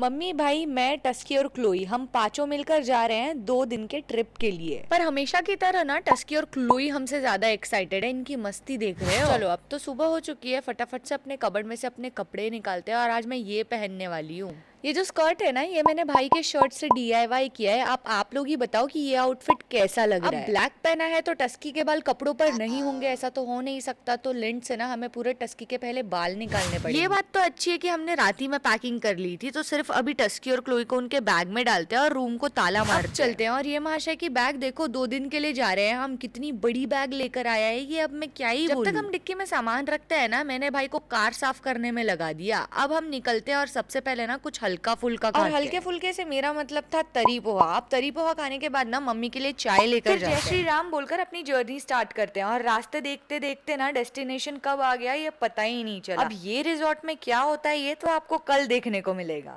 mummy भाई मैं टस्की और क्लोई हम पांचों मिलकर जा रहे हैं दो दिन के ट्रिप के लिए पर हमेशा की तरह ना टस्की और क्लोई हमसे ज्यादा एक्साइटेड है इनकी मस्ती देख रहे हो चलो अब तो सुबह हो चुकी है फटाफट से अपने कबड़ में से अपने कपड़े निकालते हैं और आज मैं ये पहनने वाली हूँ ये जो स्कर्ट है ना ये मैंने भाई के शर्ट से डीआईवाई किया है आप आप लोग ही बताओ कि ये आउटफिट कैसा लग रहा है ब्लैक पहना है तो टस्की के बाल कपड़ों पर नहीं होंगे ऐसा तो हो नहीं सकता तो लिंट से ना हमें पूरे टस्की के पहले बाल निकालने पड़े ये बात तो अच्छी है कि हमने रात ही में पैकिंग कर ली थी तो सिर्फ अभी टस्की और क्लोई को उनके बैग में डालते हैं और रूम को ताला मार चलते हैं और ये महाशय की बैग देखो दो दिन के लिए जा रहे हैं हम कितनी बड़ी बैग लेकर आया है ये अब मैं क्या ही जब तक हम डिक्की में सामान रखते है ना मैंने भाई को कार साफ करने में लगा दिया अब हम निकलते हैं और सबसे पहले ना कुछ हल्का फुल्का और हल्के फुल्के से मेरा मतलब था तरी पोहा आप तरी पोहा खाने के बाद ना मम्मी के लिए चाय लेकर जय श्री राम बोलकर अपनी जर्नी स्टार्ट करते हैं और रास्ते देखते देखते ना डेस्टिनेशन कब आ गया ये पता ही नहीं चला अब ये रिजॉर्ट में क्या होता है ये तो आपको कल देखने को मिलेगा